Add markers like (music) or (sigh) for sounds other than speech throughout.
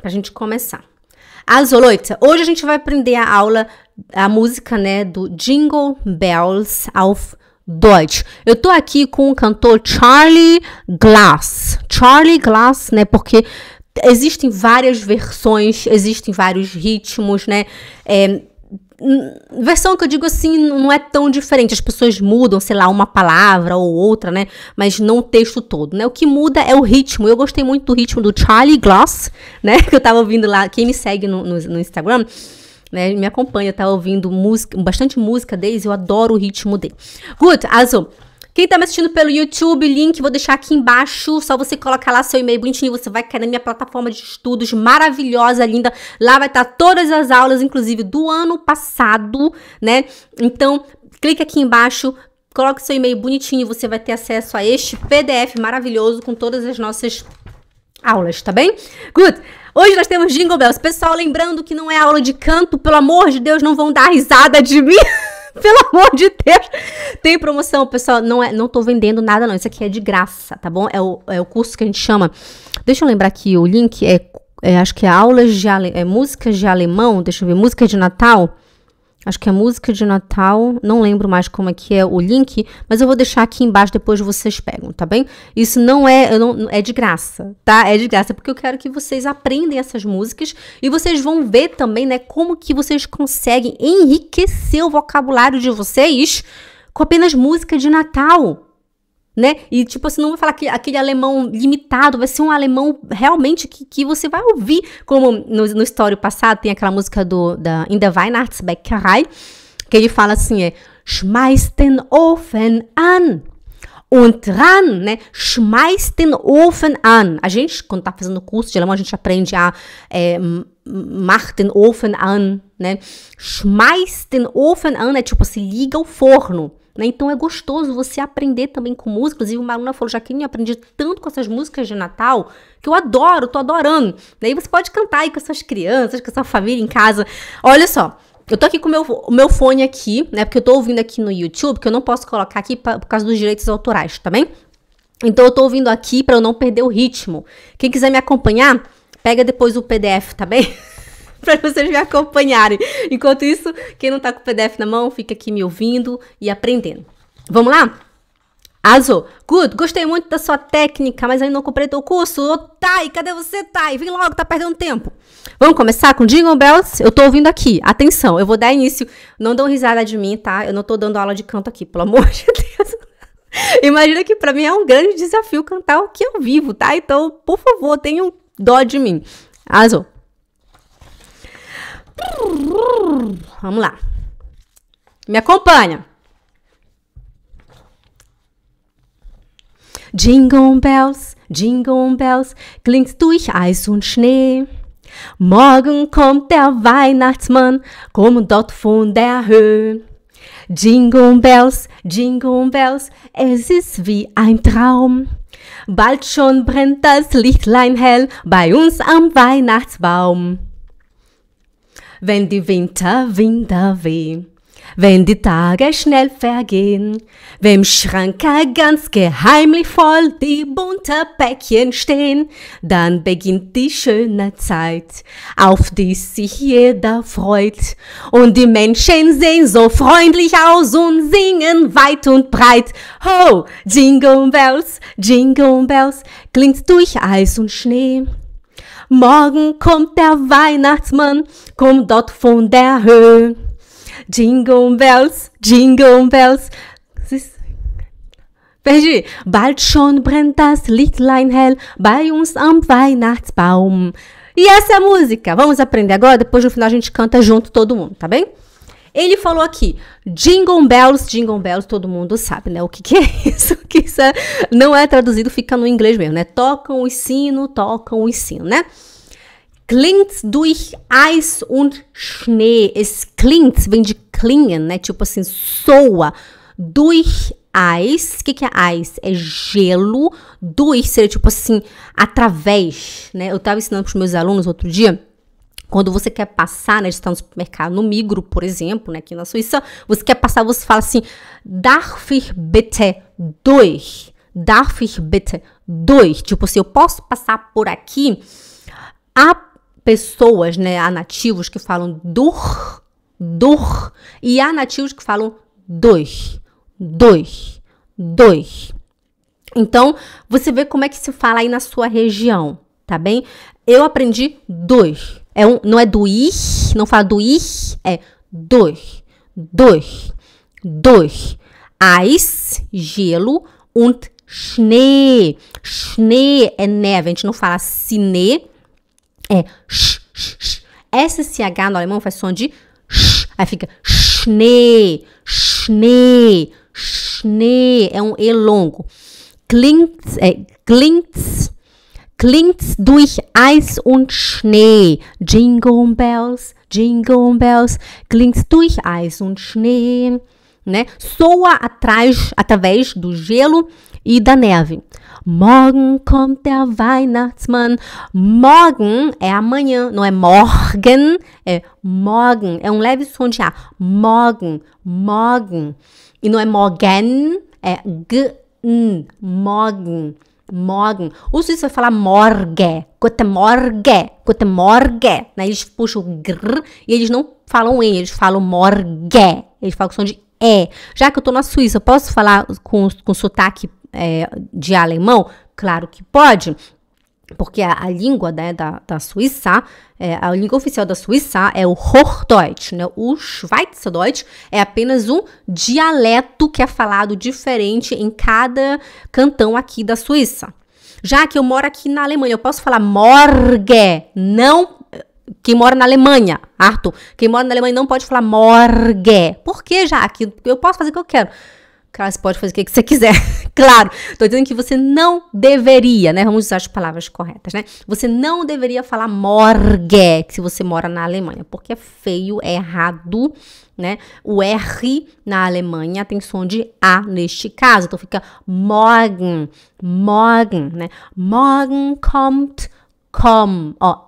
para a gente começar. Às oito, hoje a gente vai aprender a aula, a música, né, do Jingle Bells auf Deutsch. Eu tô aqui com o cantor Charlie Glass. Charlie Glass, né, porque existem várias versões, existem vários ritmos, né, é, Versão que eu digo assim, não é tão diferente. As pessoas mudam, sei lá, uma palavra ou outra, né? Mas não o texto todo, né? O que muda é o ritmo. Eu gostei muito do ritmo do Charlie Gloss, (laughs) né? Que eu tava ouvindo lá. Quem me segue no, no, no Instagram. Né, me acompanha, tá ouvindo música, bastante música deles, eu adoro o ritmo dele. Gut, also, quem tá me assistindo pelo YouTube, link vou deixar aqui embaixo. Só você colocar lá seu e-mail bonitinho, você vai cair na minha plataforma de estudos maravilhosa, linda. Lá vai estar tá todas as aulas, inclusive do ano passado, né? Então, clique aqui embaixo, coloque seu e-mail bonitinho, você vai ter acesso a este PDF maravilhoso com todas as nossas aulas, tá bem? Good. Hoje nós temos Jingle Bells. Pessoal, lembrando que não é aula de canto, pelo amor de Deus, não vão dar risada de mim. (laughs) (laughs) Pelo amor de Deus. Tem promoção, pessoal. Não, é, não tô vendendo nada, não. Isso aqui é de graça, tá bom? É o, é o curso que a gente chama. Deixa eu lembrar aqui o link. É, é acho que é aulas de ale, é, músicas de alemão. Deixa eu ver. Música de Natal. Acho que a música de Natal, não lembro mais como é que é o link, mas eu vou deixar aqui embaixo depois vocês pegam, tá bem? Isso não é, não, é de graça, tá? É de graça porque eu quero que vocês aprendam essas músicas e vocês vão ver também, né, como que vocês conseguem enriquecer o vocabulário de vocês com apenas música de Natal né? E tipo, você não vai falar que aquele alemão limitado, vai ser um alemão realmente que, que você vai ouvir, como no, no histórico passado tem aquela música do da In der Weihnachtsbäckerei, que ele fala assim, é Schmeiß den Ofen an. Und ran, né? Schmeiß den Ofen an. A gente, quando tá fazendo curso de alemão, a gente aprende a é, mach den Ofen an, né? Schmeiß den Ofen an é tipo, se liga o forno. Né? Então é gostoso você aprender também com música. Inclusive, uma aluna falou: Jaqueline, eu aprendi tanto com essas músicas de Natal que eu adoro, tô adorando. Daí você pode cantar aí com essas crianças, com sua família em casa. Olha só. Eu tô aqui com o meu, o meu fone aqui, né? Porque eu tô ouvindo aqui no YouTube, que eu não posso colocar aqui pra, por causa dos direitos autorais, tá bem? Então eu tô ouvindo aqui para eu não perder o ritmo. Quem quiser me acompanhar, pega depois o PDF, tá bem? (laughs) (laughs) para vocês me acompanharem. Enquanto isso, quem não está com o PDF na mão, fica aqui me ouvindo e aprendendo. Vamos lá? Azul, good, gostei muito da sua técnica, mas ainda não comprei teu curso. Ô, Tai, cadê você, Tai? Vem logo, tá perdendo tempo. Vamos começar com Jingle Bells? Eu tô ouvindo aqui. Atenção, eu vou dar início. Não dão risada de mim, tá? Eu não tô dando aula de canto aqui, pelo amor de (laughs) Deus. Imagina que para mim é um grande desafio cantar o que eu vivo, tá? Então, por favor, tenham dó de mim. Azul, Vamos lá. Me acompanha. Jingle Bells, Jingle Bells, klingst durch Eis und Schnee. Morgen kommt der Weihnachtsmann, kommt dort von der Höhe. Jingle Bells, Jingle Bells, es ist wie ein Traum. Bald schon brennt das Lichtlein hell bei uns am Weihnachtsbaum wenn die Winterwinder weh. Wenn die Tage schnell vergehen, wem Schranker ganz geheimlich voll die bunte Päckchen stehen, dann beginnt die schöne Zeit, auf die sich jeder freut. Und die Menschen sehen so freundlich aus und singen weit und breit. Ho, Jingle Bells, Jingle Bells, klingt durch Eis und Schnee. Morgen kommt der Weihnachtsmann, kommt dort von der Höhe. Jingle Bells, Jingle Bells. Perdi. Bald schon brennt das Lichtlein hell bei uns am Weihnachtsbaum. E essa é a música. Vamos aprender agora, depois no final a gente canta junto todo mundo, tá bem? Ele falou aqui, Jingle Bells, Jingle Bells, todo mundo sabe, né? O que, que é (laughs) isso? que isso é? não é traduzido, fica no inglês mesmo, né? Tocam o sino, tocam o sino, né? Klingt durch Eis und Schnee. Esse klingt vem de klingen, né? Tipo assim, soa. Durch Eis. O que, que é Eis? É gelo. Durch seria tipo assim, através, né? Eu tava ensinando pros meus alunos outro dia quando você quer passar, né, está no supermercado, no Migro, por exemplo, né, aqui na Suíça, você quer passar, você fala assim, darf ich bitte durch, darf ich bitte durch, tipo assim, eu posso passar por aqui, há pessoas, né, há nativos que falam durch, durch, e há nativos que falam durch, durch, durch. Então, você vê como é que se fala aí na sua região, tá bem? Eu aprendi dois é um, não é do ir, não fala do ir, é durch, durch, durch. Eis, gelo, und Schnee. Schnee é neve. A gente não fala sine, é sh, sh, sh. SSH no alemão faz som de sh. Aí fica Schnee, Schnee, Schnee. É um E longo. Klingt, é, klingt klingt's durch Eis und Schnee. Jingle bells, jingle bells, klingt's durch Eis und Schnee. Né? Soa atrás, através do gelo e da neve. Morgen kommt der Weihnachtsmann. Morgen é amanhã, não é morgen, é morgen. É um leve som de A. Morgen, morgen. E não é morgen, é g, n, morgen morgen. o suíço vai falar morgue, guten morgue, guten morgue, né? Eles puxam o gr e eles não falam e, eles falam morgue. Eles falam com som de é. Já que eu tô na Suíça, posso falar com, com sotaque é, de alemão? Claro que pode porque a, a língua né, da, da, Suíça, é, a língua oficial da Suíça é o Hochdeutsch, né? O Schweizerdeutsch é apenas um dialeto que é falado diferente em cada cantão aqui da Suíça. Já que eu moro aqui na Alemanha, eu posso falar morgue, não quem mora na Alemanha, Arthur, quem mora na Alemanha não pode falar morgue. Por que, já? Eu posso fazer o que eu quero. Claro, você pode fazer o que você quiser. (laughs) claro, tô dizendo que você não deveria, né? Vamos usar as palavras corretas, né? Você não deveria falar morgue se você mora na Alemanha, porque é feio, é errado, né? O R na Alemanha tem som de A neste caso, então fica morgen, morgen, né? Morgen kommt, komm, ó,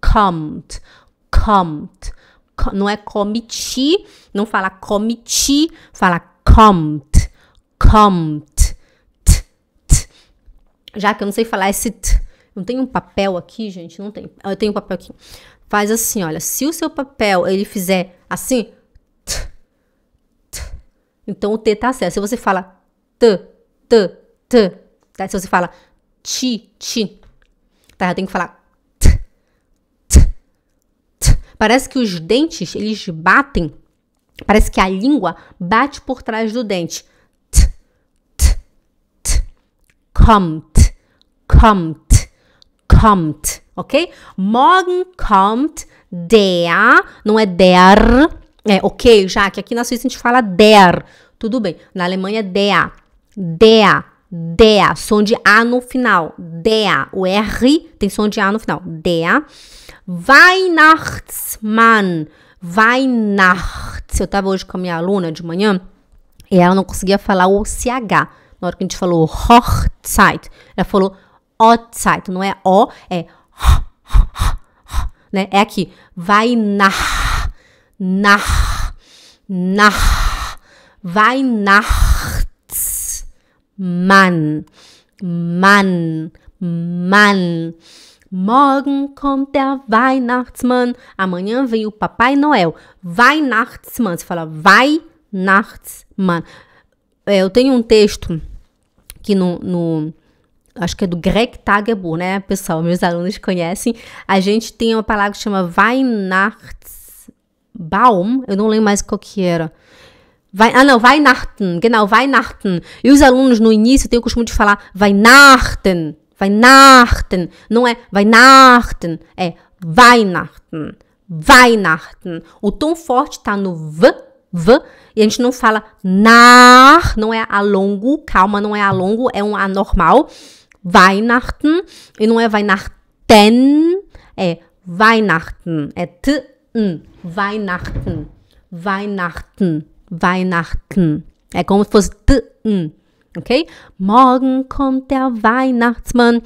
kommt, kommt. Não é comiti, não fala comiti, fala Compt, compt, t, t. Já que eu não sei falar esse t. Não tem um papel aqui, gente? Não tem. Eu tenho um papel aqui. Faz assim, olha. Se o seu papel, ele fizer assim, t, t, então o T tá certo. Se você fala t, t, t, tá? Se você fala ti, ti, tá? Eu tenho que falar t, t, t. Parece que os dentes, eles batem Parece que a língua bate por trás do dente. T, t, t. Kommt, kommt, kommt, ok? Morgen kommt der, não é der, é ok, já que aqui na Suíça a gente fala der, tudo bem. Na Alemanha é der, der, der, som de A no final, der, o R tem som de A no final, der. Weihnachtsmann, Weihnacht. Eu estava hoje com a minha aluna de manhã e ela não conseguia falar o CH. Na hora que a gente falou Hochzeit, ela falou Hochzeit. Não é O, é H, H, H, né? É aqui. Weihnacht. Nach. Nach. Man. Mann. Mann. Morgen kommt der Weihnachtsmann. Amanhã vem o Papai Noel. Weihnachtsmann. Você fala Weihnachtsmann. É, eu tenho um texto que no, no acho que é do Greg Tagebuch, né, pessoal? Meus alunos conhecem. A gente tem uma palavra que chama Weihnachtsbaum. Eu não lembro mais qual que era. Vai, ah, não, Weihnachten, genau, Weihnachten. E os alunos no início têm o costume de falar Weihnachten. Weihnachten, não é Weihnachten, é Weihnachten, Weihnachten. O tom forte está no V, V, e a gente não fala nar, não é alongo, calma, não é alongo, é um anormal. Weihnachten, e não é Weihnachten, é Weihnachten, é T, N, Weihnachten, Weihnachten, Weihnachten. É como se fosse T, N. Okay? Morgen kommt der Weihnachtsmann.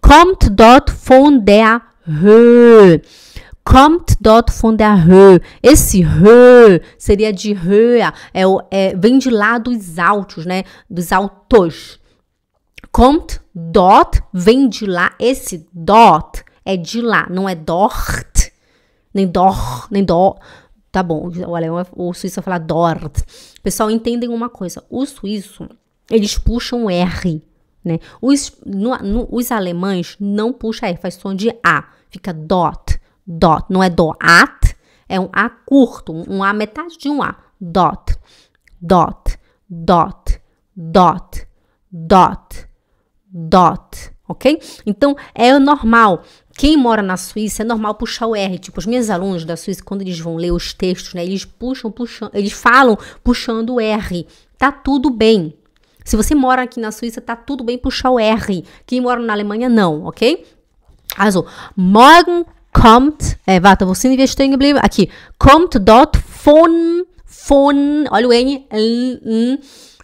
Kommt dort von der Höhe. Kommt dort von der Höhe. Esse Höhe seria de Höhe. É, é, vem de lá dos altos, né? Dos altos. Kommt dort vem de lá. Esse dort é de lá, não é dort. Nem dor, nem dor. Tá bom, o alemão, o suíço vai falar dort. Pessoal, entendem uma coisa. O suíço eles puxam R, né? Os, no, no, os alemães não puxa R, faz som de A, fica dot, dot, não é do, at, é um A curto, um A metade de um A, dot, dot, dot, dot, dot, dot, ok? Então é normal. Quem mora na Suíça é normal puxar o R. Tipo, os meus alunos da Suíça, quando eles vão ler os textos, né, eles puxam, puxam, eles falam puxando o R. Tá tudo bem, se você mora aqui na Suíça, tá tudo bem puxar o R. Quem mora na Alemanha, não, ok? Also, morgen kommt, É, warte, você investiu em inglês? Aqui, kommt dort von, von, olha o N, l,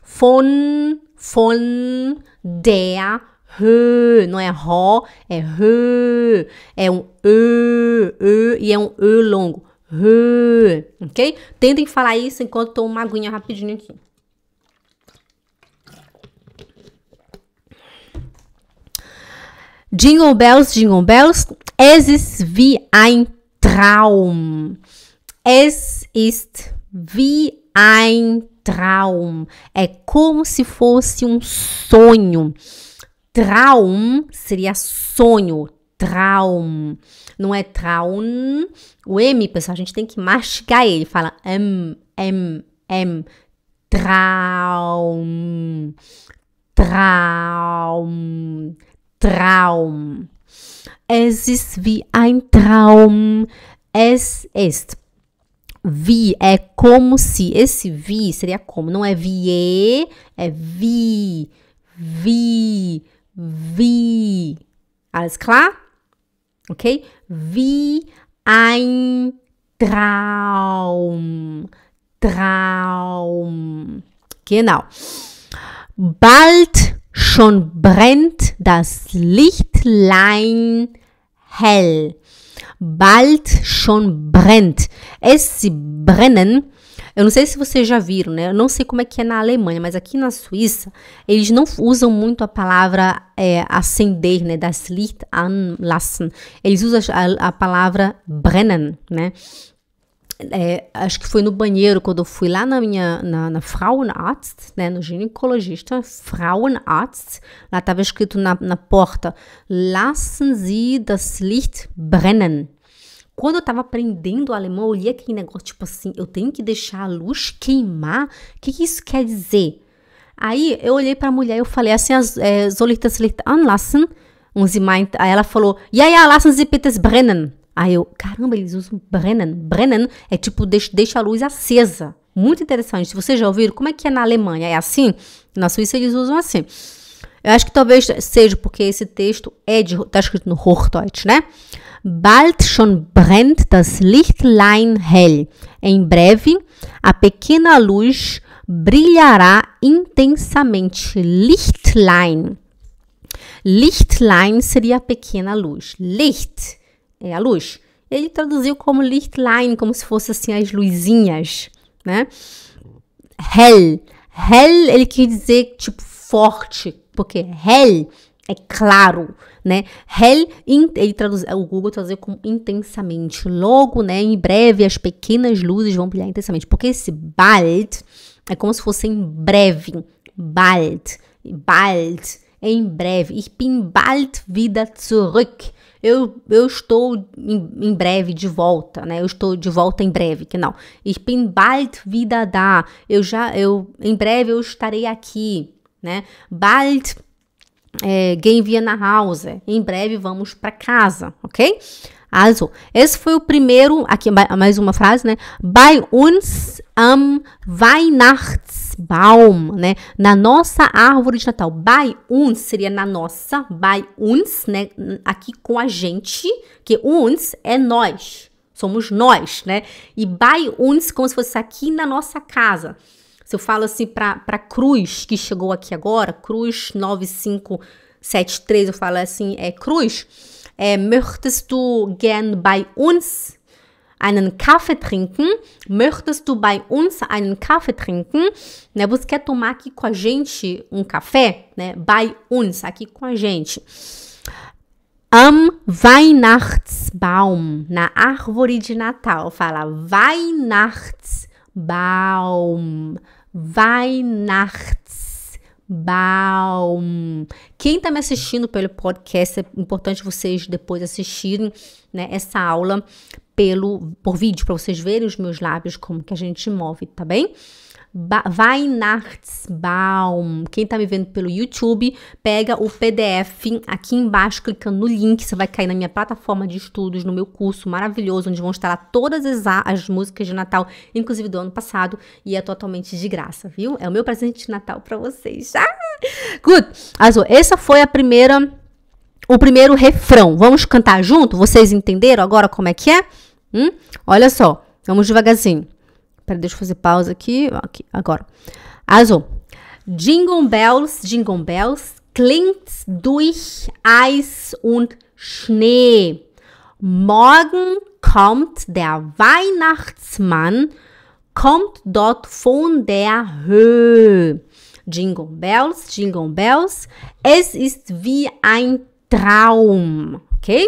von, von der Hö, não é Ró, é Hö, é um Ö, Ö e é um Ö longo. Hö, ok? Tentem falar isso enquanto tomo uma aguinha rapidinho aqui. Jingle Bells, Jingle Bells. Es ist wie ein Traum. Es ist wie ein Traum. É como se fosse um sonho. Traum seria sonho. Traum. Não é traum. O M, pessoal, a gente tem que mastigar ele. Fala M, M, M. Traum. Traum. Traum. Es ist wie ein Traum. Es ist. Vi é como se. Esse vi seria como. Não é vie, é, é vi. Vi. Vi. Alles klar? Ok? vi ein Traum. Traum. Genau. Bald Schon brennt das Lichtlein hell. Bald schon brennt. Esse brennen, eu não sei se vocês já viram, né? Eu não sei como é que é na Alemanha, mas aqui na Suíça eles não usam muito a palavra é, acender, né? Das Licht anlassen. Eles usam a, a palavra brennen, né? é, acho que foi no banheiro quando eu fui lá na minha na, na Frauenarzt, né, no ginecologista Frauenarzt, lá estava escrito na, na porta Lassen Sie das Licht brennen. Quando eu estava aprendendo alemão, eu li aquele negócio tipo assim, eu tenho que deixar a luz queimar. O que, que isso quer dizer? Aí eu olhei para a mulher e eu falei assim, eh, soll ich das Licht anlassen? Und sie meint, aí ela falou, ja, ja, lassen Sie bitte brennen. Aí eu, caramba, eles usam Brennen. Brennen é tipo deixa, deixa a luz acesa. Muito interessante. Se vocês já ouviram, como é que é na Alemanha? É assim? Na Suíça eles usam assim. Eu acho que talvez seja porque esse texto é de tá escrito no Hochdeutsch, né? Bald schon brennt das Lichtlein hell. Em breve, a pequena luz brilhará intensamente. Lichtlein. Lichtlein seria a pequena luz. Licht é, a luz. Ele traduziu como Lichtlein, como se fosse assim as luzinhas, né? Hell. Hell, ele quer dizer tipo forte, porque hell é claro, né? Hell, ele traduz, o Google traduziu como intensamente. Logo, né, em breve, as pequenas luzes vão brilhar intensamente. Porque esse bald é como se fosse em breve. Bald, bald, é em breve. Ich bin bald wieder zurück eu, eu estou em, em, breve de volta, né? Eu estou de volta em breve, que não. Ich bin bald wieder da. Eu já, eu, em breve eu estarei aqui, né? Bald é, gehen wir nach Hause. Em breve vamos para casa, ok? Also, esse foi o primeiro, aqui mais uma frase, né? Bei uns am Weihnachtsbaum, né? Na nossa árvore de Natal. Bei uns seria na nossa, bei uns, né? Aqui com a gente, que uns é nós, somos nós, né? E bei uns como se fosse aqui na nossa casa. Se eu falo assim para Cruz, que chegou aqui agora, Cruz 95 73, eu falo assim, é cruz. É, möchtest du gern bei uns einen Kaffee trinken? Möchtest du bei uns einen Kaffee trinken? Né? Você quer tomar aqui com a gente um café? Né? Bei uns, aqui com a gente. Am Weihnachtsbaum, na árvore de Natal, fala Weihnachtsbaum, Weihnachtsbaum. Baum. Quem está me assistindo pelo podcast, é importante vocês depois assistirem né, essa aula pelo por vídeo para vocês verem os meus lábios como que a gente move, tá bem? Weihnachtsbaum. Quem tá me vendo pelo YouTube, pega o PDF aqui embaixo, clicando no link, você vai cair na minha plataforma de estudos, no meu curso maravilhoso, onde vão estar todas as, as músicas de Natal, inclusive do ano passado, e é totalmente de graça, viu? É o meu presente de Natal para vocês. (laughs) Ah! Good! Azul, essa foi a primeira o primeiro refrão. Vamos cantar junto? Vocês entenderam agora como é que é? Hum? Olha só, vamos devagarzinho. Pera, deixa eu fazer pausa aqui. Aqui, agora. Also, Jingle Bells, Jingle Bells klingt durch Eis und Schnee. Morgen kommt der Weihnachtsmann, kommt dort von der Höhe. Jingle Bells, Jingle Bells. Es ist wie ein Traum. Okay?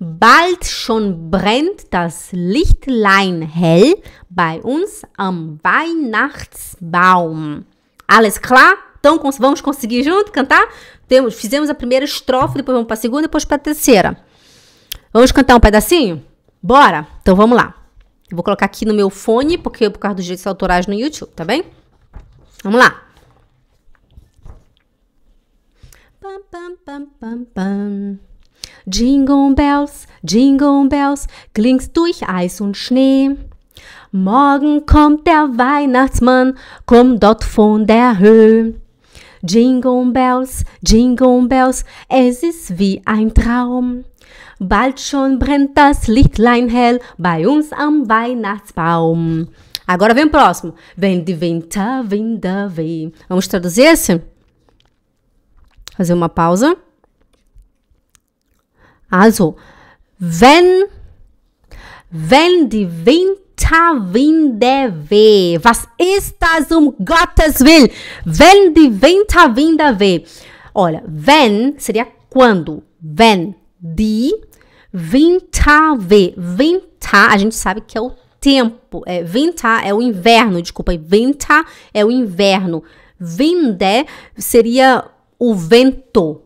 Bald schon brennt das Lichtlein hell bei uns am Weihnachtsbaum. Alles klar? Então vamos conseguir junto cantar? Temos, fizemos a primeira estrofe, depois vamos para a segunda, depois para a terceira. Vamos cantar um pedacinho? Bora! Então vamos lá. Eu vou colocar aqui no meu fone, porque por causa dos direitos autorais no YouTube, tá bem? Vamos lá. Pam, pam, pam, pam, pam. Jingle Bells, Jingle Bells, klingst durch Eis und Schnee. Morgen kommt der Weihnachtsmann, komm dort von der Höhe. Jingle Bells, Jingle Bells, es ist wie ein Traum. Bald schon brennt das Lichtlein hell bei uns am Weihnachtsbaum. Agora vem o próximo. Wenn die venta, vinda, vem. Vamos traduzir esse? Fazer uma pausa. Also, wenn, wenn die Winterwinde weh, was ist das um Gottes Willen? Wenn die Winterwinde weh. Olha, wenn seria quando, wenn, die, Vintar Winter. a gente sabe que é o tempo. É, winter é o inverno, desculpa. Winter é o inverno. Winde seria o vento.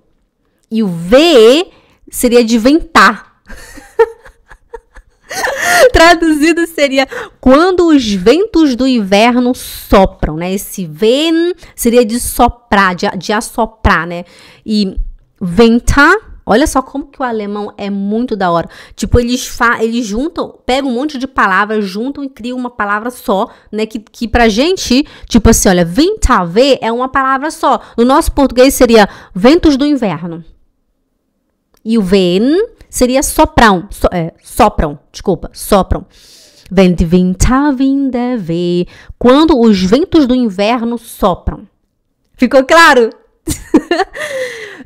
E o VE seria de ventar. (laughs) Traduzido seria quando os ventos do inverno sopram, né? Esse ven seria de soprar, de, de assoprar, né? E ventar, olha só como que o alemão é muito da hora. Tipo, eles, eles juntam, pegam um monte de palavras, juntam e criam uma palavra só, né? Que, que pra gente, tipo assim, olha, ventar, ver é uma palavra só. No nosso português seria ventos do inverno. E o ven seria sopram, so, é, sopram, desculpa, sopram. Vent vinta ve. quando os ventos do inverno sopram. Ficou claro?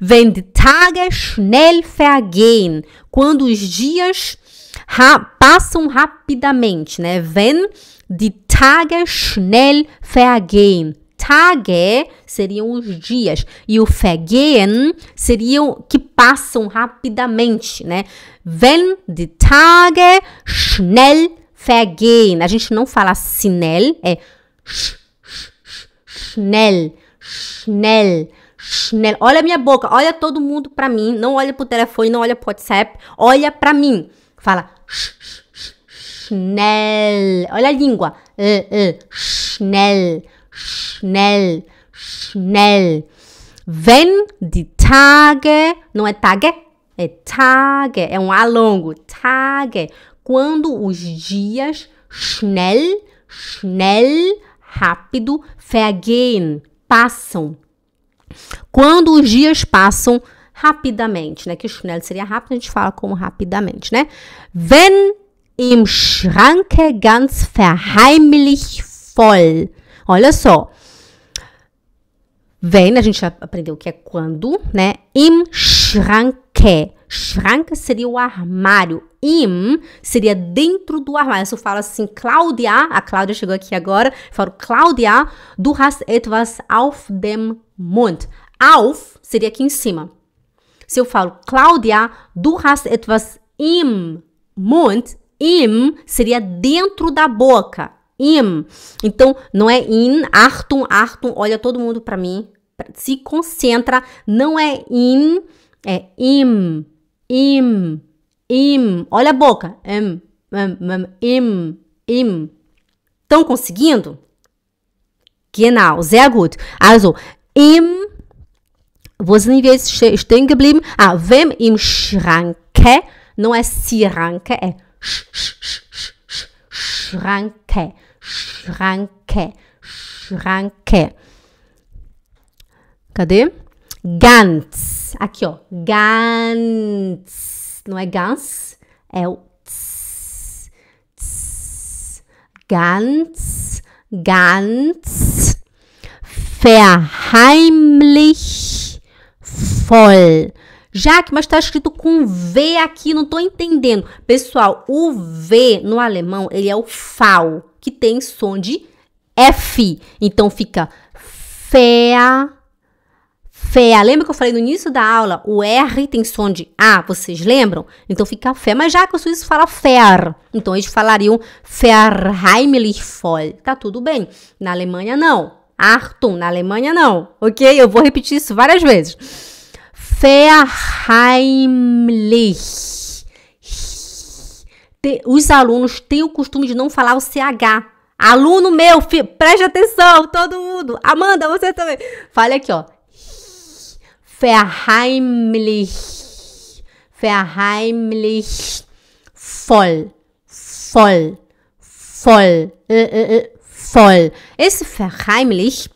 Wenn (laughs) de Tage schnell vergehen, quando os dias ra passam rapidamente, né? Wenn die Tage schnell vergehen, Tage seriam os dias e o vergehen seriam que passam rapidamente, né? Wenn die Tage schnell vergehen. A gente não fala sinel, é schnell, schnell. Schnell. Olha a minha boca, olha todo mundo para mim, não olha pro telefone, não olha pro WhatsApp, olha para mim. Fala schnell. Olha a língua. Uh, uh, schnell schnell, schnell. Wenn die Tage, não é Tage, é Tage, é um A longo, Tage. Quando os dias, schnell, schnell, rápido, vergehen, passam. Quando os dias passam rapidamente, né? Que schnell seria rápido, a gente fala como rapidamente, né? Wenn im Schranke ganz verheimlich voll. Olha só. Vem, a gente já aprendeu que é quando, né? Im Schranke. Schrank seria o armário. Im seria dentro do armário. Se eu falo assim, Cláudia, a Cláudia chegou aqui agora, eu falo, Cláudia, du hast etwas auf dem Mund. Auf seria aqui em cima. Se eu falo, Cláudia, du hast etwas im Mund, im seria dentro da boca im. Então, não é in, Artum, Artum, olha todo mundo para mim, se concentra, não é in, é im, im, im. Olha a boca, im, im, im. Estão conseguindo? Genau, sehr gut. Also, im, wo sind wir stehen geblieben? Ah, wem im Schranke, não é ranke, é sch, sch, sch Schranke, Schranke, Schranke. Cadê? Ganz. Aqui, ó. Ganz. Não é ganz, é o tss, tss. Ganz, ganz. Verheimlich voll. Jaque, mas está escrito com V aqui, não estou entendendo. Pessoal, o V no alemão, ele é o FAL, que tem som de F. Então fica FEA, FEA. Lembra que eu falei no início da aula? O R tem som de A, vocês lembram? Então fica FEA. Mas já que o suíço fala FER, então eles falariam verheimlich voll. Tá tudo bem. Na Alemanha, não. Artum, na Alemanha, não. Ok? Eu vou repetir isso várias vezes verheimlich. Os alunos têm o costume de não falar o CH. Aluno meu, preste atenção, todo mundo. Amanda, você também. Fale aqui, ó. Verheimlich. Verheimlich. Voll. Voll. Voll. Voll. Eh, eh, eh. Esse verheimlich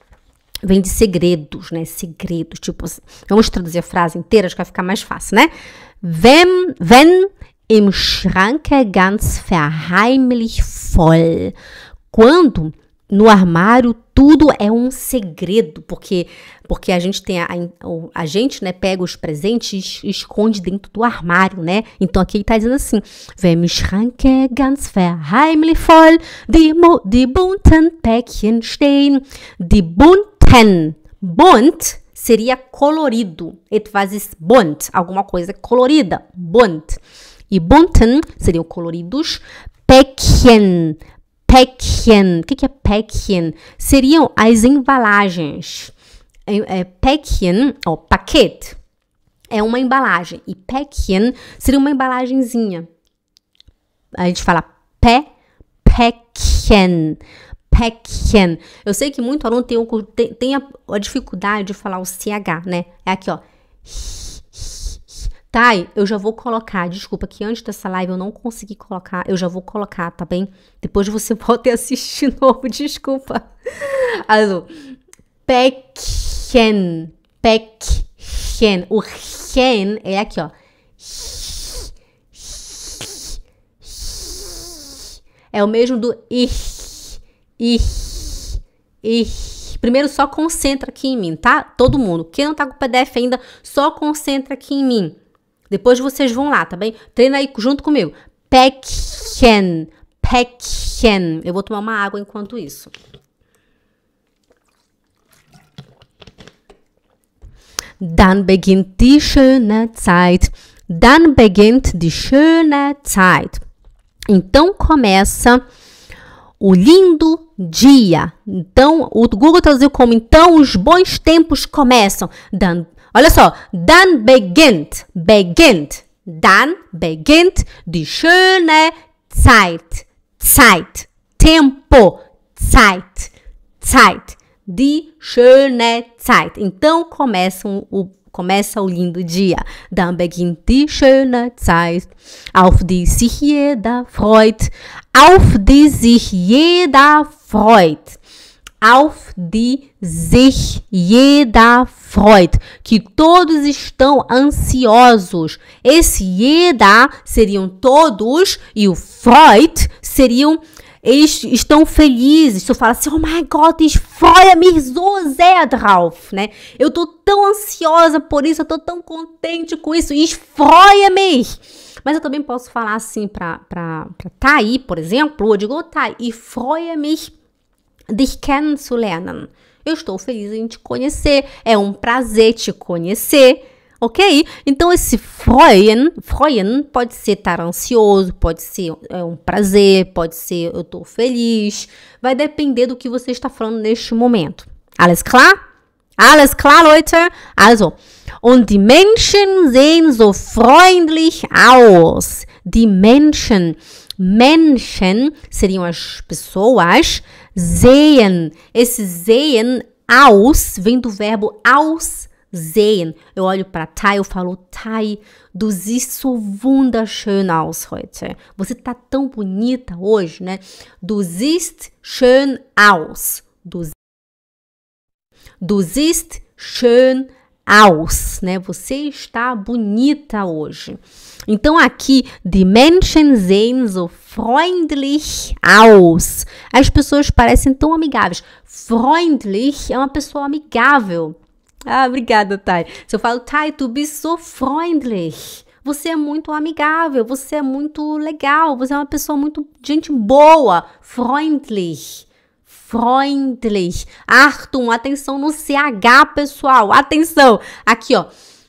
vem de segredos, né? Segredos, tipo, vamos traduzir a frase inteira, acho que vai ficar mais fácil, né? Wenn, wenn im Schranke er ganz verheimlich voll. Quando no armário tudo é um segredo, porque porque a gente tem a, a, a gente, né, pega os presentes e esconde dentro do armário, né? Então aqui ele tá dizendo assim: im Schranke er ganz verheimlich voll, die, die bunten Päckchen stehen, die bunten pen. Bunt seria colorido. It was bunt, alguma coisa colorida. Bunt. E bunten seriam coloridos. Päckchen. Päckchen. O que é Päckchen? Seriam as embalagens. É, é Päckchen, ou paquete, é uma embalagem. E Päckchen seria uma embalagenzinha. A gente fala pé, Päckchen. Päckchen. Eu sei que muito aluno tem, tem, tem a, a, dificuldade de falar o CH, né? É aqui, ó. Tá, eu já vou colocar, desculpa que antes dessa live eu não consegui colocar, eu já vou colocar, tá bem? Depois você pode (laughs) assistir de novo, desculpa. Alô. Päckchen, Päckchen. O Chen é aqui, ó. É o mesmo do Ich. E Ich. Primeiro só concentra aqui em mim, tá? Todo mundo. Quem não tá com o PDF ainda, só concentra aqui em mim. Depois vocês vão lá, tá bem? Treina aí junto comigo. Päckchen. Päckchen. Eu vou tomar uma água enquanto isso. Dann beginnt die schöne Zeit. Dann beginnt die schöne Zeit. Então começa o lindo dia. Então, o Google traduziu como então os bons tempos começam. Dan, olha só, dan beginnt, beginnt, dan beginnt die schöne Zeit, Zeit, tempo, Zeit, Zeit die schöne Zeit. Então começa o, começa o lindo dia. Dann beginnt die schöne Zeit, auf die sich jeder freut. Auf die sich jeder freut. Auf die sich jeder freut. Que todos estão ansiosos. Esse jeder seriam todos e o freut seriam todos. Eles estão felizes. Tu fala assim, oh my god, ich me mich so drauf, né? Eu tô tão ansiosa por isso, eu tô tão contente com isso, Esfroia me Mas eu também posso falar assim pra, pra, pra Thaí, por exemplo, eu digo, oh, Thaí, ich freue mich, dich kennenzulernen. Eu estou feliz em te conhecer, é um prazer te conhecer ok? Então esse freuen, freuen pode ser estar ansioso, pode ser é um prazer, pode ser eu estou feliz, vai depender do que você está falando neste momento. Alles klar? Alles klar, Leute? Also, und die Menschen sehen so freundlich aus. Die Menschen, Menschen seriam as pessoas, sehen. Esse sehen aus vem do verbo aus sehen. Eu olho para Tai, eu falo, Tai, du siehst so wunderschön aus heute. Você tá tão bonita hoje, né? Du siehst schön aus. Du, du siehst schön aus, né? Você está bonita hoje. Então aqui, die Menschen sehen so freundlich aus. As pessoas parecem tão amigáveis. Freundlich é uma pessoa amigável. Ah, obrigada, Thay. Se eu falo, Thay, tu bist so freundlich. Você é muito amigável, você é muito legal, você é uma pessoa muito gente boa, freundlich. Freundlich. Arthur, atenção no CH, pessoal. Atenção. Aqui, ó.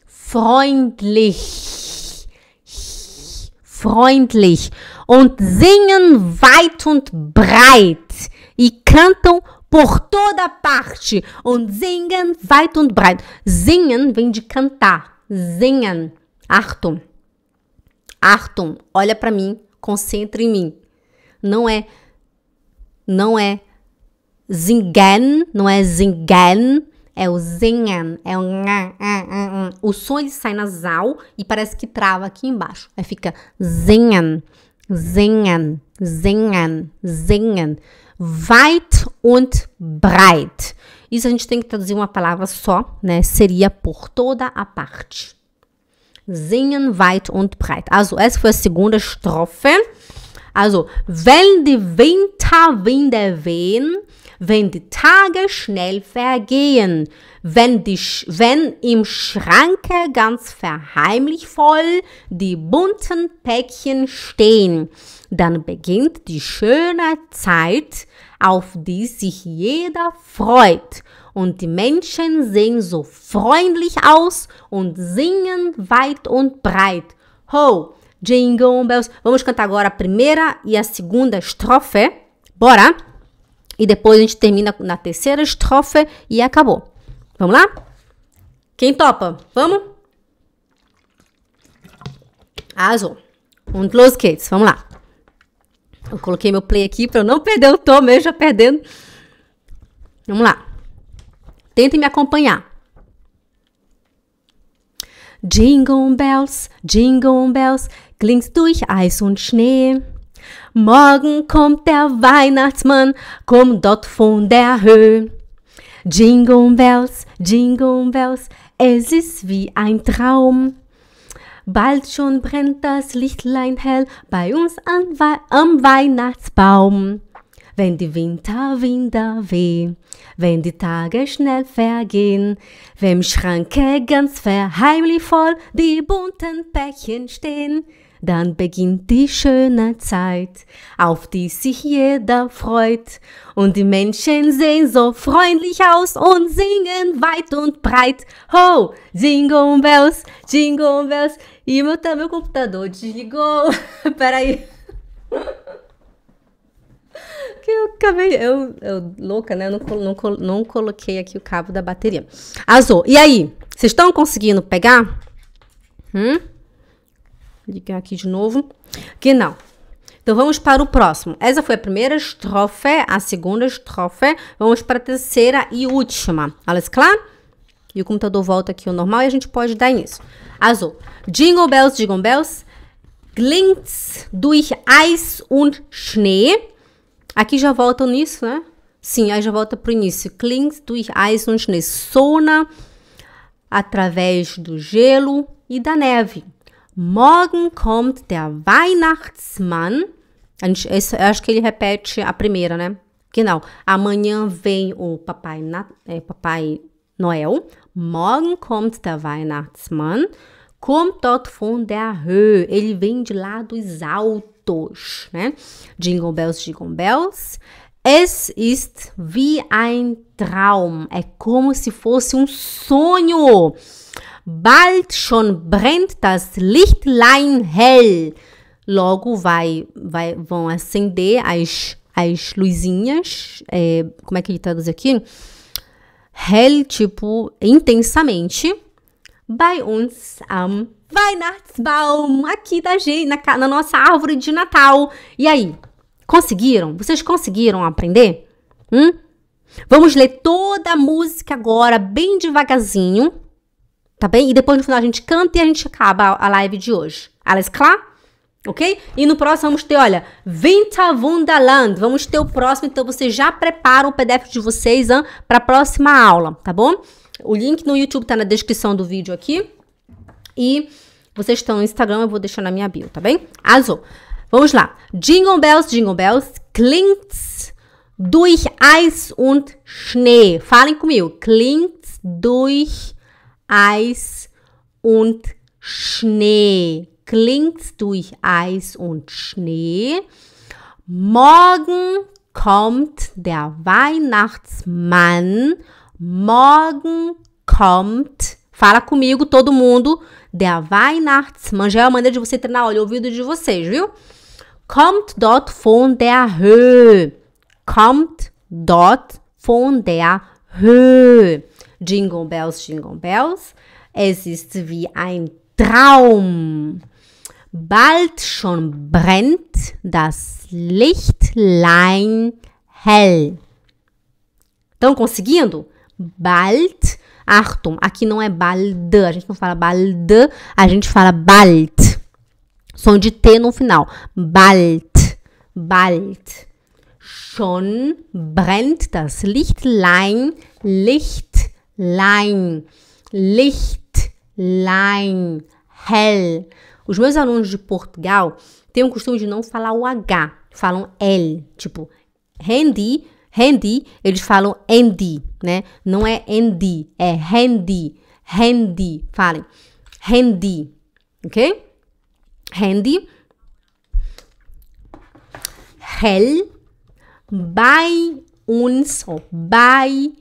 Freundlich. Freundlich. Und singen weit und breit. E cantam por toda parte. Und singen weit und breit. Singen vem de cantar. Singen. Achtung. Achtung. Olha para mim. Concentra em mim. Não é. Não é. zingen, Não é zingen, É o zingen, É o. O som ele sai nasal e parece que trava aqui embaixo. Aí fica zingen, zingen, zingen, zingen weit und breit. Isso a gente tem que traduzir uma palavra só, né? Seria por toda a parte. Singen weit und breit. Also, essa foi a segunda estrofe. Also, wenn die Winterwinde wehen, wenn die Tage schnell vergehen, wenn, die, wenn im Schranke ganz verheimlich voll die bunten Päckchen stehen dann beginnt die schöne Zeit, auf die sich jeder freut. Und die Menschen sehen so freundlich aus und singen weit und breit. Ho, jingle bells. Vamos cantar agora a primeira e a segunda estrofe. Bora? E depois a gente termina na terceira estrofe e acabou. Vamos lá? Quem topa? Vamos? Also, und los geht's. Vamos lá. Eu coloquei meu play aqui para eu não perder o tom mesmo, já perdendo. Vamos lá. Tentem me acompanhar. Jingle Bells, Jingle Bells, klingt durch Eis und Schnee. Morgen kommt der Weihnachtsmann, kommt dort von der Höhe. Jingle Bells, Jingle Bells, es ist wie ein Traum. Bald schon brennt das Lichtlein hell bei uns am, We am Weihnachtsbaum. Wenn die Winterwinder weh, wenn die Tage schnell vergehen, wenn im Schranke ganz verheimlich voll die bunten Päckchen stehen, dann beginnt die schöne Zeit, auf die sich jeder freut. Und die Menschen sehen so freundlich aus und singen weit und breit. Ho, oh, jingle bells, jingle bells. E meu, tá, meu computador desligou. (laughs) Peraí. (laughs) Que eu acabei. Eu, eu louca, né? Não, não, não coloquei aqui o cabo da bateria. Azul. E aí? Vocês estão conseguindo pegar? Hum? ligar aqui de novo. que não Então vamos para o próximo. Essa foi a primeira estrofe, a segunda estrofe. Vamos para a terceira e última. Alles klar? E o computador volta aqui ao normal e a gente pode dar início. Azul. Jingle bells, jingle bells. Glint's durch Eis und Schnee. Aqui já voltam nisso, né? Sim, aí já volta para o início. Glint's durch Eis und Schnee. Sona através do gelo e da neve. Morgen kommt der Weihnachtsmann. Esse, acho que ele repete a primeira, né? Que não. Amanhã vem o Papai, na, é, Papai Noel. Morgen kommt der Weihnachtsmann. Kommt dort von der Höhe. Ele vem de lá dos altos, né? Jingle bells, jingle bells. Es ist wie ein Traum. É como se fosse um sonho. Bald schon brennt das Lichtlein hell. Logo vai, vai vão acender as, as luzinhas. É, como é que ele traduz aqui? Hell, tipo, intensamente. Bei uns am Weihnachtsbaum. Aqui da gente, na, na nossa árvore de Natal. E aí? Conseguiram? Vocês conseguiram aprender? Hum? Vamos ler toda a música agora, bem devagarzinho tá bem? E depois no final a gente canta e a gente acaba a live de hoje. Alles klar? Ok? E no próximo vamos ter, olha, Vinta Wunderland. Vamos ter o próximo, então você já prepara o PDF de vocês para a próxima aula, tá bom? O link no YouTube tá na descrição do vídeo aqui. E vocês estão no Instagram, eu vou deixar na minha bio, tá bem? Azul. Vamos lá. Jingle Bells, Jingle Bells, klingt durch Eis und Schnee. Falem comigo. klingt durch Eis und Schnee. Klingt durch Eis und Schnee. Morgen kommt der Weihnachtsmann. Morgen kommt. Fala comigo, todo mundo. Der Weihnachtsmann. Já é uma maneira de você treinar olha, o e ouvido de vocês, viu? Kommt dort von der Höhe. Kommt dort von der Höhe. Jingle Bells, Jingle Bells. Es ist wie ein Traum. Bald schon brennt das Lichtlein hell. Estão conseguindo? Bald. Achtung, aqui não é bald, a gente não fala bald, a gente fala bald. Som de T no final. Bald, bald. Schon brennt das Lichtlein, Licht Lein, Licht, Lein, hell. Os meus alunos de Portugal têm o costume de não falar o H, falam L, tipo Handy, Handy, eles falam Handy, né? Não é Handy, é Handy, Handy, falem. Handy, ok? Handy, Hell, bei uns, ou bei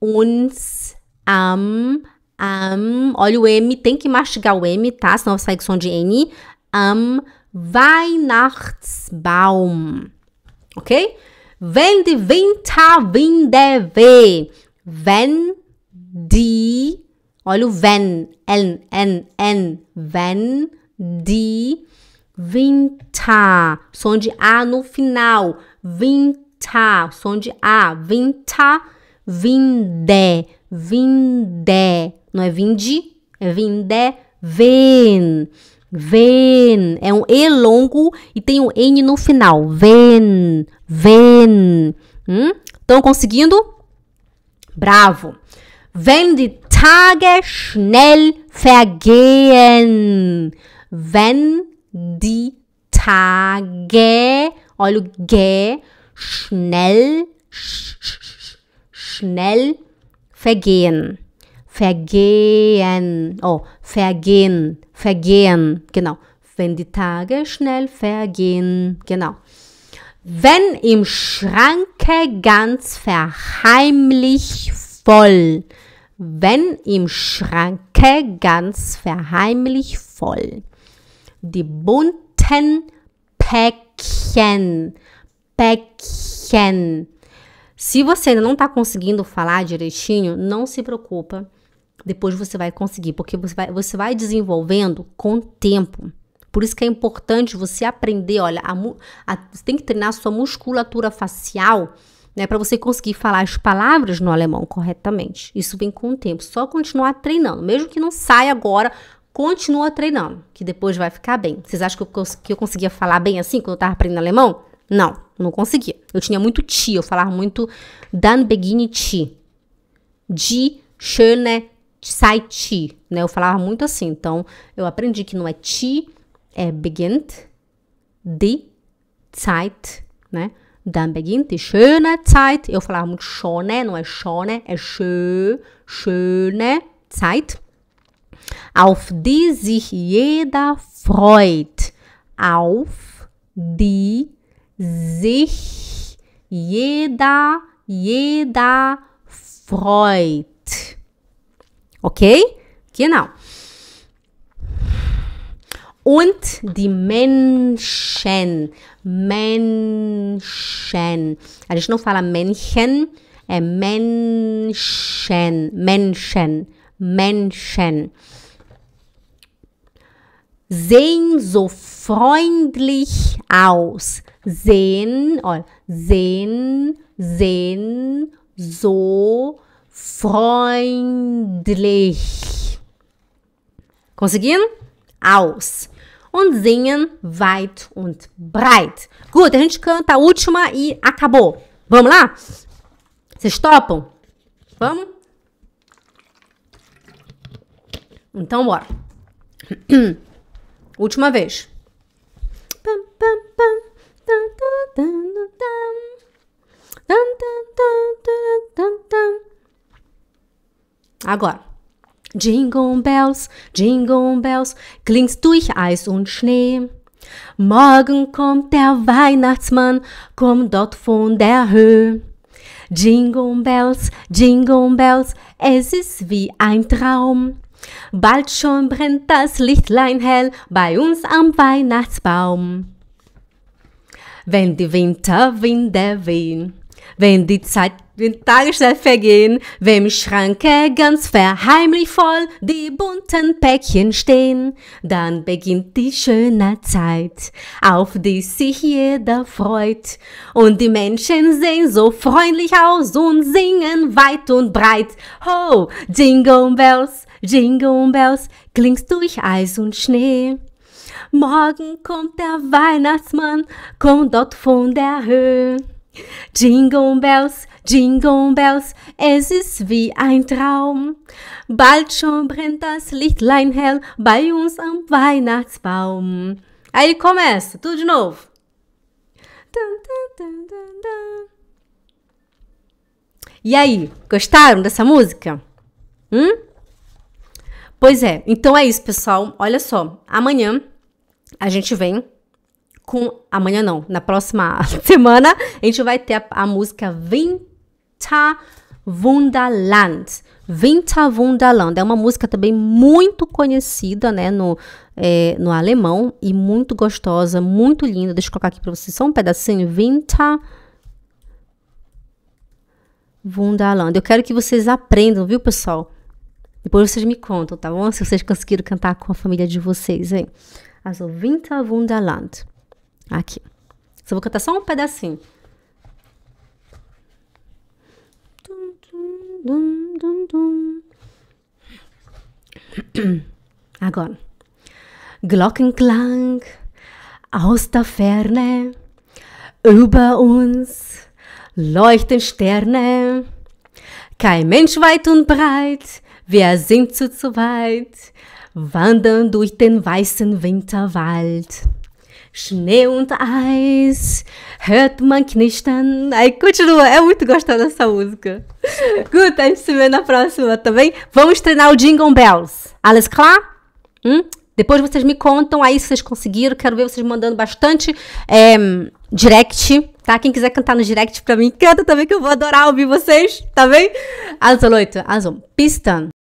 uns, am, am. Olha o M, tem que mastigar o M, tá? Senão sai com som de N. Am Weihnachtsbaum. Ok? Wenn die Winterwinde weh. Wenn die. Olha o wenn. N, N, N. Wenn die Winter. Som de A no final. Winter. Som de A. Winter vinde, vinde. Não é vinde, é vinde, ven. Ven. É um E longo e tem um N no final. Ven, ven. Estão hum? conseguindo? Bravo. Wenn die Tage schnell vergehen. Wenn die Tage, olha o G, schnell, sh, sh, schnell vergehen. Vergehen. Oh, vergehen. Vergehen. Genau. Wenn die Tage schnell vergehen. Genau. Wenn im Schranke ganz verheimlich voll. Wenn im Schranke ganz verheimlich voll. Die bunten Päckchen. Päckchen. Se você ainda não está conseguindo falar direitinho, não se preocupa. Depois você vai conseguir, porque você vai, você vai desenvolvendo com tempo. Por isso que é importante você aprender, olha, a, a, você tem que treinar a sua musculatura facial, né, para você conseguir falar as palavras no alemão corretamente. Isso vem com o tempo, só continuar treinando, mesmo que não saia agora, continua treinando, que depois vai ficar bem. Vocês acham que eu, que eu conseguia falar bem assim quando eu estava aprendendo alemão? Não, não conseguia. Eu tinha muito ti, eu falava muito dan beginn ti. Di schöne sai ti, né? Eu falava muito assim. Então, eu aprendi que não é ti, é beginnt, die Zeit, né? Dann beginnt die schöne Zeit. Eu falava muito schöne. não é schöne, é schö, schöne Zeit. Auf die sich jeder freut. Auf die sich jeder, jeder freut. Okay? Genau. Und die Menschen, Menschen. A also gente não fala Menschen, é äh, Menschen, Menschen, Menschen. sehen oh, so freundlich aus. Sehen, olha, sehen, sehen so freundlich. conseguiram Aus. Und singen weit und breit. Gut, a gente canta a última e acabou. Vamos lá? Vocês topam? Vamos? Então, bora. (clears throat) Última vez. Agora. Jingle Bells, Jingle Bells, klingst durch Eis und Schnee. Morgen kommt der Weihnachtsmann, kommt dort von der Höhe. Jingle Bells, Jingle Bells, es ist wie ein Traum. Bald schon brennt das Lichtlein hell bei uns am Weihnachtsbaum. Wenn die Winterwinde wehen, wenn die Zeit den Tag schnell vergehen, wenn im Schranke ganz verheimlich voll die bunten Päckchen stehen, dann beginnt die schöne Zeit, auf die sich jeder freut. Und die Menschen sehen so freundlich aus und singen weit und breit. Ho, Jingle Bells, Jingle Bells, klingst durch Eis und Schnee. Morgen kommt der Weihnachtsmann, kommt dort von der Höhe. Jingle Bells, Jingle Bells, es ist wie ein Traum. Bald schon brennt das Lichtlein hell bei uns am Weihnachtsbaum. Aí começa, tudo de novo. Dun, dun, dun, dun, dun. E aí, gostaram dessa música? Hum? Pois é, então é isso, pessoal. Olha só, amanhã a gente vem com. Amanhã não, na próxima (laughs) semana a gente vai ter a, a música Vinta Wunderland. Vinta Wunderland é uma música também muito conhecida, né, no, é, no alemão e muito gostosa, muito linda. Deixa eu colocar aqui para vocês só um pedacinho. Vinta Wunderland. Eu quero que vocês aprendam, viu, pessoal? Depois vocês me contam, tá bom? Se vocês conseguiram cantar com a família de vocês, hein? Also Winter Wunderland. Aqui. Só vou cantar só um pedacinho. (clears throat) Agora. Glockenklang aus der Ferne über uns leuchten Sterne. Kein Mensch weit und breit Wir sind zu zweit, wandern durch den weißen Winterwald. Schnee und Eis, hört man knistern. Aí continua, é muito gostosa essa música. Gut, a gente se vê na próxima, tá bem? Vamos treinar o Jingle Bells. Alles klar? Hum? Depois vocês me contam aí se vocês conseguiram. Quero ver vocês mandando bastante é, direct, tá? Quem quiser cantar no direct pra mim, canta também que eu vou adorar ouvir vocês, tá bem? Azul Leute, azul. Pistão.